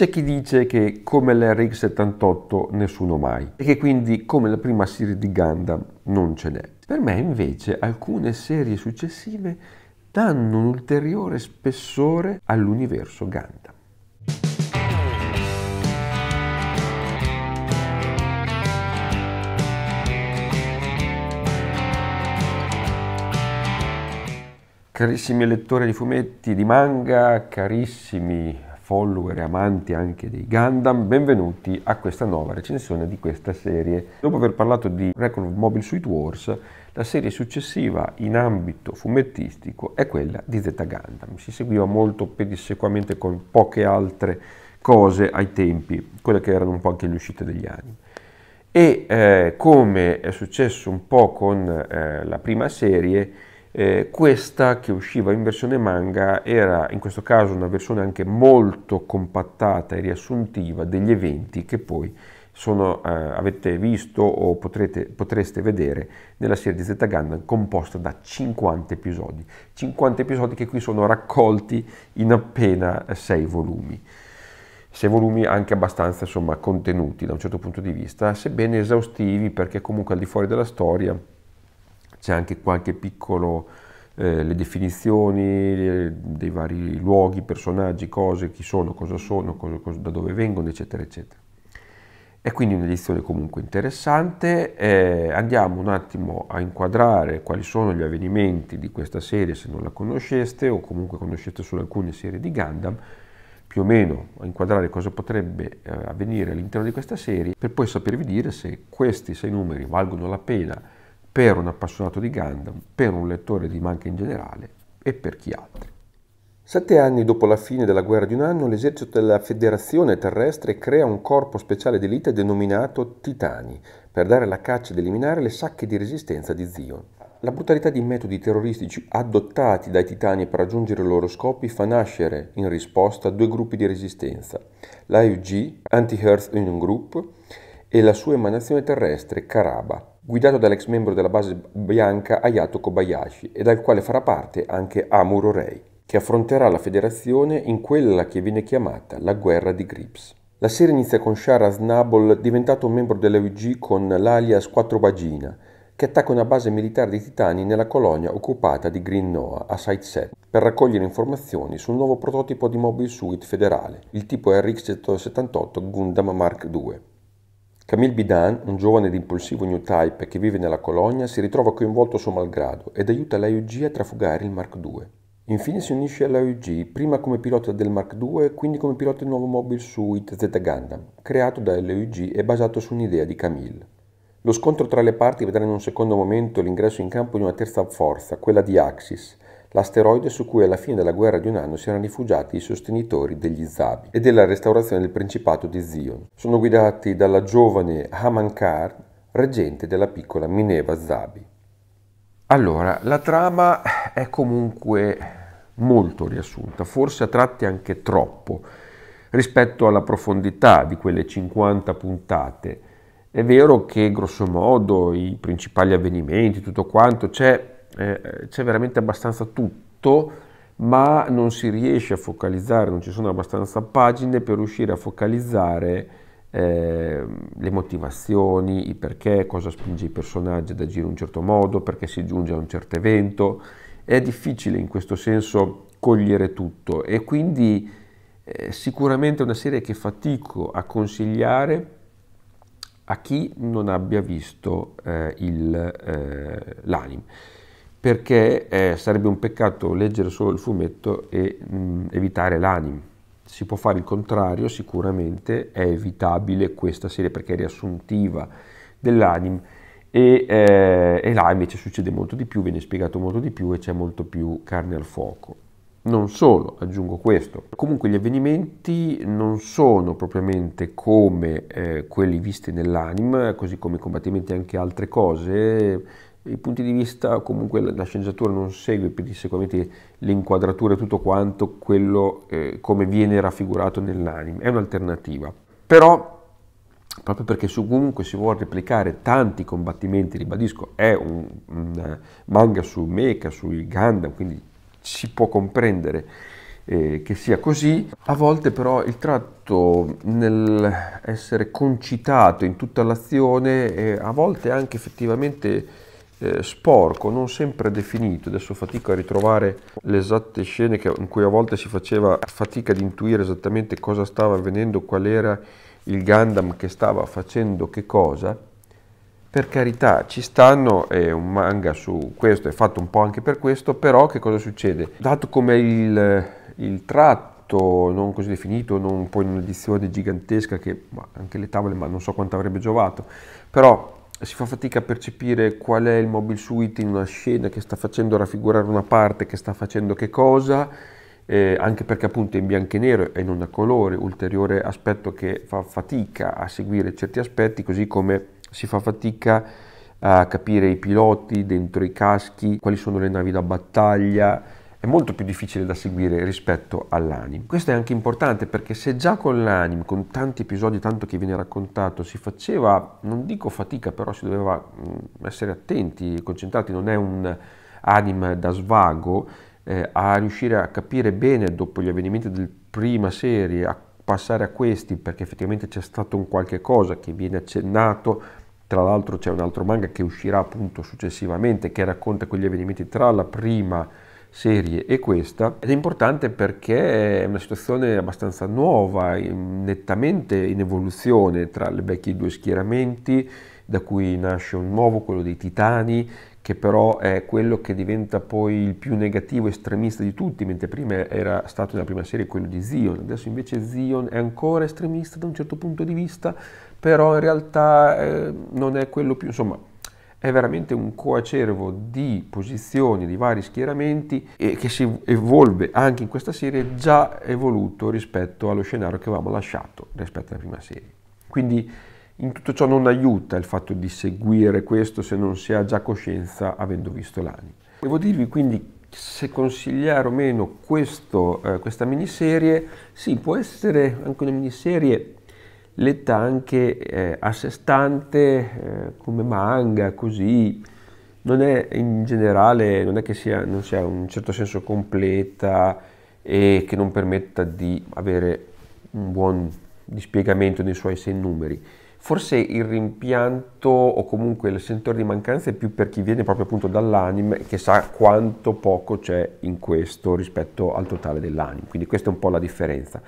C'è chi dice che come l'RX78 nessuno mai e che quindi come la prima serie di Gundam non ce n'è. Per me invece alcune serie successive danno un ulteriore spessore all'universo Gundam. Carissimi lettori di fumetti di manga, carissimi follower e amanti anche dei Gundam, benvenuti a questa nuova recensione di questa serie. Dopo aver parlato di Record of Mobile Suit Wars, la serie successiva in ambito fumettistico è quella di Zeta Gundam. Si seguiva molto pedissequamente con poche altre cose ai tempi, quelle che erano un po' anche le uscite degli anni. E eh, come è successo un po' con eh, la prima serie, eh, questa che usciva in versione manga era in questo caso una versione anche molto compattata e riassuntiva degli eventi che poi sono, eh, avete visto o potrete, potreste vedere nella serie di Zeta Gundam composta da 50 episodi, 50 episodi che qui sono raccolti in appena 6 volumi. 6 volumi anche abbastanza insomma, contenuti da un certo punto di vista, sebbene esaustivi perché comunque al di fuori della storia c'è anche qualche piccolo, eh, le definizioni eh, dei vari luoghi, personaggi, cose, chi sono, cosa sono, cosa, cosa, da dove vengono, eccetera, eccetera. È quindi un'edizione comunque interessante, eh, andiamo un attimo a inquadrare quali sono gli avvenimenti di questa serie se non la conosceste o comunque conoscete solo alcune serie di Gundam, più o meno a inquadrare cosa potrebbe eh, avvenire all'interno di questa serie per poi sapervi dire se questi sei numeri valgono la pena per un appassionato di Gundam, per un lettore di manga in generale e per chi altri. Sette anni dopo la fine della guerra di un anno, l'esercito della Federazione Terrestre crea un corpo speciale d'elite denominato Titani, per dare la caccia ed eliminare le sacche di resistenza di Zion. La brutalità di metodi terroristici adottati dai titani per raggiungere i loro scopi fa nascere in risposta due gruppi di resistenza, l'IUG, Anti-Earth Union Group, e la sua emanazione terrestre, Caraba, guidato dall'ex membro della base bianca Ayato Kobayashi e dal quale farà parte anche Amuro Rei, che affronterà la federazione in quella che viene chiamata la guerra di Grips. La serie inizia con Shara Snabble diventato membro dell'OIG con l'alias 4 Bagina, che attacca una base militare di titani nella colonia occupata di Green Noah a Site 7 per raccogliere informazioni sul nuovo prototipo di mobile suit federale, il tipo RX-178 Gundam Mark II. Camille Bidan, un giovane ed impulsivo new type che vive nella colonia, si ritrova coinvolto suo malgrado ed aiuta la l'AUG a trafugare il Mark II. Infine si unisce alla all'AUG, prima come pilota del Mark II e quindi come pilota del nuovo mobile suit Z Gundam, creato dall'AUG e basato su un'idea di Camille. Lo scontro tra le parti vedrà in un secondo momento l'ingresso in campo di una terza forza, quella di Axis, l'asteroide su cui alla fine della guerra di un anno si erano rifugiati i sostenitori degli Zabi e della restaurazione del principato di Zion. Sono guidati dalla giovane Hamankar, reggente della piccola Mineva Zabi. Allora, la trama è comunque molto riassunta, forse a tratti anche troppo, rispetto alla profondità di quelle 50 puntate. È vero che grosso modo i principali avvenimenti, tutto quanto c'è eh, c'è veramente abbastanza tutto, ma non si riesce a focalizzare, non ci sono abbastanza pagine per riuscire a focalizzare eh, le motivazioni, i perché, cosa spinge i personaggi ad agire in un certo modo, perché si giunge a un certo evento. È difficile in questo senso cogliere tutto e quindi eh, sicuramente è una serie che fatico a consigliare a chi non abbia visto eh, il, eh, l'anime perché eh, sarebbe un peccato leggere solo il fumetto e mh, mm, evitare l'anime. Si può fare il contrario, sicuramente è evitabile questa serie perché è riassuntiva dell'anime e, eh, e là invece succede molto di più, viene spiegato molto di più e c'è molto più carne al fuoco. Non solo, aggiungo questo, comunque gli avvenimenti non sono propriamente come eh, quelli visti nell'anime, così come i combattimenti e anche altre cose, i punti di vista, comunque la, la sceneggiatura non segue pedissequamente l'inquadratura e tutto quanto quello eh, come viene raffigurato nell'anime, è un'alternativa. Però proprio perché su comunque si vuole replicare tanti combattimenti, ribadisco, è un, un eh, manga su mecha, sui Gundam, quindi si può comprendere eh, che sia così. A volte però il tratto nel essere concitato in tutta l'azione, eh, a volte anche effettivamente eh, sporco, non sempre definito, adesso fatico a ritrovare le esatte scene che, in cui a volte si faceva fatica di intuire esattamente cosa stava avvenendo, qual era il Gundam che stava facendo che cosa, per carità ci stanno, è un manga su questo, è fatto un po' anche per questo, però che cosa succede? Dato come il, il tratto non così definito, non poi in un'edizione gigantesca che anche le tavole, ma non so quanto avrebbe giovato, però si fa fatica a percepire qual è il mobile suite in una scena che sta facendo raffigurare una parte, che sta facendo che cosa, eh, anche perché appunto è in bianco e nero e non a colore, ulteriore aspetto che fa fatica a seguire certi aspetti, così come si fa fatica a capire i piloti dentro i caschi, quali sono le navi da battaglia, è molto più difficile da seguire rispetto all'anime. Questo è anche importante perché se già con l'anime, con tanti episodi, tanto che viene raccontato, si faceva, non dico fatica, però si doveva mm, essere attenti, concentrati, non è un anime da svago, eh, a riuscire a capire bene dopo gli avvenimenti del prima serie, a passare a questi, perché effettivamente c'è stato un qualche cosa che viene accennato tra l'altro c'è un altro manga che uscirà appunto successivamente che racconta quegli avvenimenti tra la prima serie, serie e questa ed è importante perché è una situazione abbastanza nuova, nettamente in evoluzione tra i vecchi due schieramenti da cui nasce un nuovo, quello dei titani, che però è quello che diventa poi il più negativo estremista di tutti, mentre prima era stato nella prima serie quello di Zion, adesso invece Zion è ancora estremista da un certo punto di vista, però in realtà eh, non è quello più, insomma è veramente un coacervo di posizioni di vari schieramenti e che si evolve anche in questa serie già evoluto rispetto allo scenario che avevamo lasciato rispetto alla prima serie. Quindi in tutto ciò non aiuta il fatto di seguire questo se non si ha già coscienza avendo visto l'anima. Devo dirvi quindi se consigliare o meno questo, eh, questa miniserie, sì, può essere anche una miniserie l'età anche eh, a sé stante eh, come manga, così, non è in generale, non è che sia, non sia in un certo senso completa e che non permetta di avere un buon dispiegamento nei suoi sei numeri. Forse il rimpianto o comunque il sentore di mancanza è più per chi viene proprio appunto dall'anime che sa quanto poco c'è in questo rispetto al totale dell'anime, quindi questa è un po' la differenza.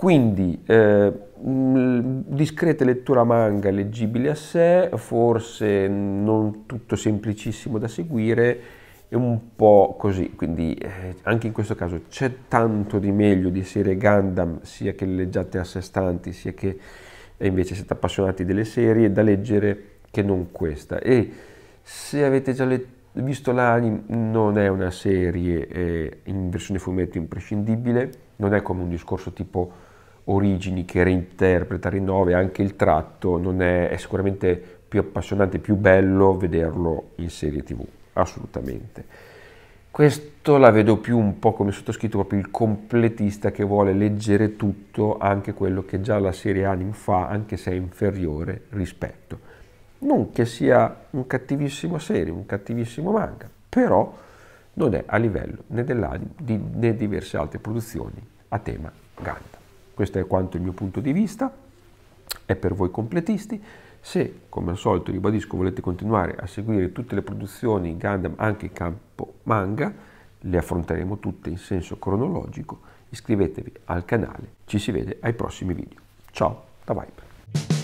Quindi eh, mm, discreta lettura manga, leggibile a sé, forse non tutto semplicissimo da seguire, è un po' così, quindi eh, anche in questo caso c'è tanto di meglio di serie Gundam, sia che leggiate a sé stanti, sia che invece siete appassionati delle serie, da leggere che non questa. E se avete già letto visto l'anime non è una serie eh, in versione fumetto imprescindibile, non è come un discorso tipo origini che reinterpreta, rinnova anche il tratto, non è, è sicuramente più appassionante, più bello vederlo in serie tv, assolutamente. Questo la vedo più un po' come sottoscritto proprio il completista che vuole leggere tutto, anche quello che già la serie anime fa, anche se è inferiore rispetto. Non che sia un cattivissimo serie, un cattivissimo manga, però non è a livello né dell'anime né di diverse altre produzioni a tema Ganda. Questo è quanto il mio punto di vista, è per voi completisti. Se, come al solito, ribadisco, volete continuare a seguire tutte le produzioni Gundam anche in campo manga, le affronteremo tutte in senso cronologico, iscrivetevi al canale, ci si vede ai prossimi video. Ciao da Viper!